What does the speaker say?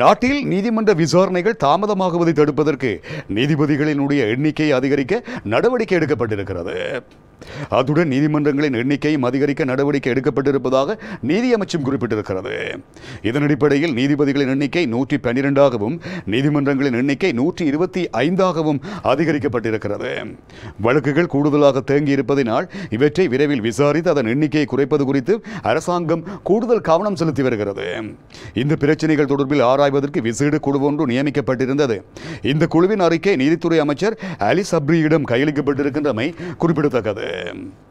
நாட்டில் நீதிமன்ற விசாரணைகள் தாமதமாகுவதை தடுப்பதற்கு நீதிபதிகளினுடைய எண்ணிக்கையை அதிகரிக்க நடவடிக்கை எடுக்கப்பட்டிருக்கிறது அத்துடன் நீதிமன்றங்களின் எண்ணிக்கையும் அதிகரிக்க நடவடிக்கை எடுக்கப்பட்டிருப்பதாக நீதி அமைச்சும் குறிப்பிட்டிருக்கிறது இதன் அடிப்படையில் நீதிபதிகளின் எண்ணிக்கை நூற்றி பன்னிரெண்டாகவும் நீதிமன்றங்களின் எண்ணிக்கை நூற்றி இருபத்தி ஐந்தாகவும் அதிகரிக்கப்பட்டிருக்கிறது வழக்குகள் கூடுதலாக தேங்கியிருப்பதினால் இவற்றை விரைவில் விசாரித்து அதன் எண்ணிக்கையை குறைப்பது குறித்து அரசாங்கம் கூடுதல் கவனம் செலுத்தி வருகிறது இந்த பிரச்சனைகள் தொடர்பில் ஆராய்வதற்கு விசேட குழு ஒன்று நியமிக்கப்பட்டிருந்தது இந்த குழுவின் அறிக்கை நீதித்துறை அமைச்சர் அலி சப்ரியிடம் கையளிக்கப்பட்டிருக்கின்றமை குறிப்பிடத்தக்கது um,